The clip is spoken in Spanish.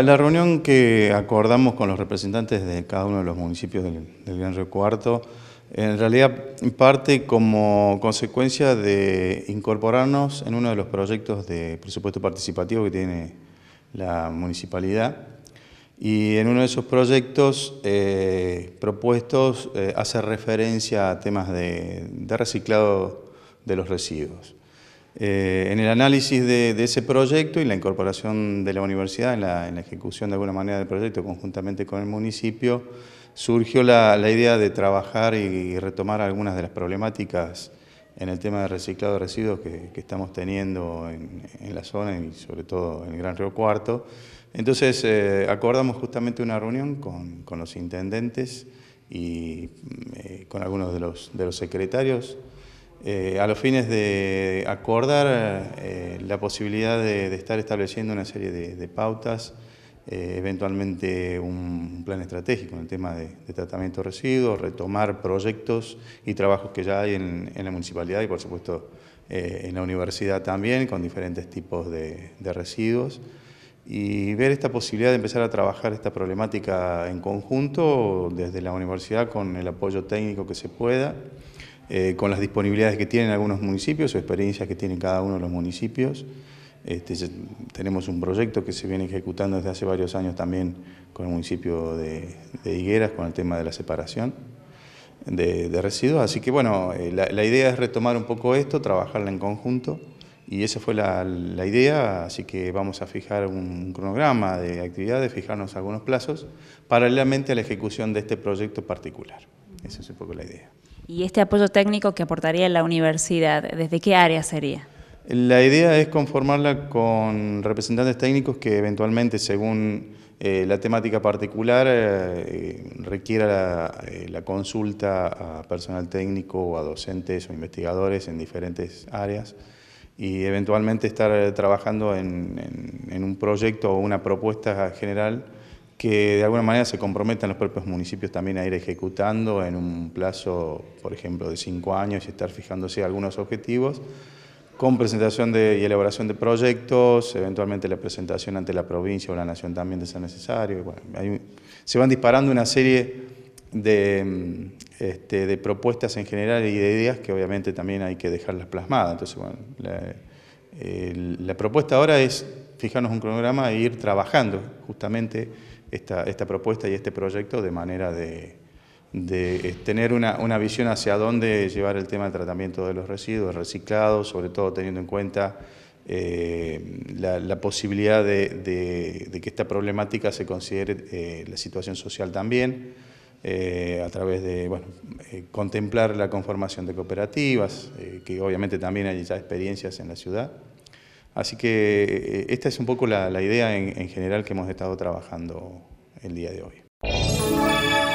La reunión que acordamos con los representantes de cada uno de los municipios del, Gran Río Cuarto, en realidad parte como consecuencia de incorporarnos en uno de los proyectos de presupuesto participativo que tiene la municipalidad. Y en uno de esos proyectos eh, propuestos eh, hace referencia a temas de reciclado de los residuos. Eh, en el análisis de, ese proyecto y la incorporación de la universidad en la, ejecución de alguna manera del proyecto conjuntamente con el municipio, surgió la, idea de trabajar y, retomar algunas de las problemáticas en el tema de reciclado de residuos que, estamos teniendo en, la zona y sobre todo en el Gran Río Cuarto. Entonces eh, acordamos justamente una reunión con, los intendentes y mm, eh, con algunos de los secretarios eh, a los fines de acordar eh, la posibilidad de, estar estableciendo una serie de, pautas, eh, eventualmente un plan estratégico en el tema de, tratamiento de residuos, retomar proyectos y trabajos que ya hay en la municipalidad y por supuesto en la universidad también, con diferentes tipos de, residuos. Y ver esta posibilidad de empezar a trabajar esta problemática en conjunto desde la universidad con el apoyo técnico que se pueda. Eh, con las disponibilidades que tienen algunos municipios o experiencias que tienen cada uno de los municipios. Este, tenemos un proyecto que se viene ejecutando desde hace varios años también con el municipio de, Higueras, con el tema de la separación de, residuos. Así que bueno, eh, la, idea es retomar un poco esto, trabajarla en conjunto y esa fue la, la idea, así que vamos a fijar un cronograma de actividades, fijarnos algunos plazos, paralelamente a la ejecución de este proyecto particular. Esa es un poco la idea. ¿Y este apoyo técnico que aportaría la universidad, desde qué área sería? La idea es conformarla con representantes técnicos que eventualmente, según eh, la temática particular, eh, requiera eh, la, consulta a personal técnico o a docentes o investigadores en diferentes áreas y eventualmente estar trabajando en un proyecto o una propuesta general que de alguna manera se comprometan los propios municipios también a ir ejecutando en un plazo, por ejemplo, de cinco años y estar fijándose algunos objetivos, con presentación de, y elaboración de proyectos, eventualmente la presentación ante la provincia o la nación también de ser necesario. se van disparando una serie este, de, propuestas en general y de ideas que obviamente también hay que dejarlas plasmadas. Entonces, bueno, la, eh, propuesta ahora es fijarnos un cronograma e ir trabajando justamente esta, propuesta y este proyecto de manera de, eh, tener una, visión hacia dónde llevar el tema del tratamiento de los residuos, reciclados, sobre todo teniendo en cuenta eh, la, posibilidad de, que esta problemática se considere eh, la situación social también, a través de contemplar la conformación de cooperativas, que obviamente también hay ya experiencias en la ciudad. Así que eh, esta es un poco la, idea en, general que hemos estado trabajando el día de hoy.